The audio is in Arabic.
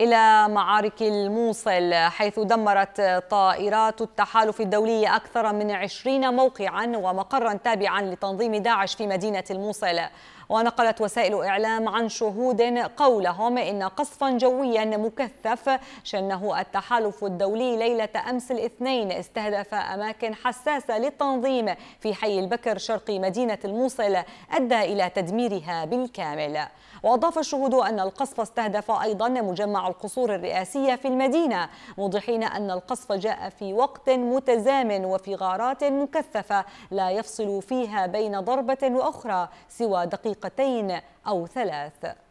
إلى معارك الموصل حيث دمرت طائرات التحالف الدولي أكثر من 20 موقعا ومقرا تابعا لتنظيم داعش في مدينة الموصل ونقلت وسائل إعلام عن شهود قولهم إن قصفا جويا مكثف شنه التحالف الدولي ليلة أمس الاثنين استهدف أماكن حساسة للتنظيم في حي البكر شرق مدينة الموصل أدى إلى تدميرها بالكامل وأضاف الشهود أن القصف استهدف أيضا مجمع القصور الرئاسية في المدينة موضحين أن القصف جاء في وقت متزامن وفي غارات مكثفة لا يفصل فيها بين ضربة وأخرى سوى دقيقة دقيقتين أو ثلاث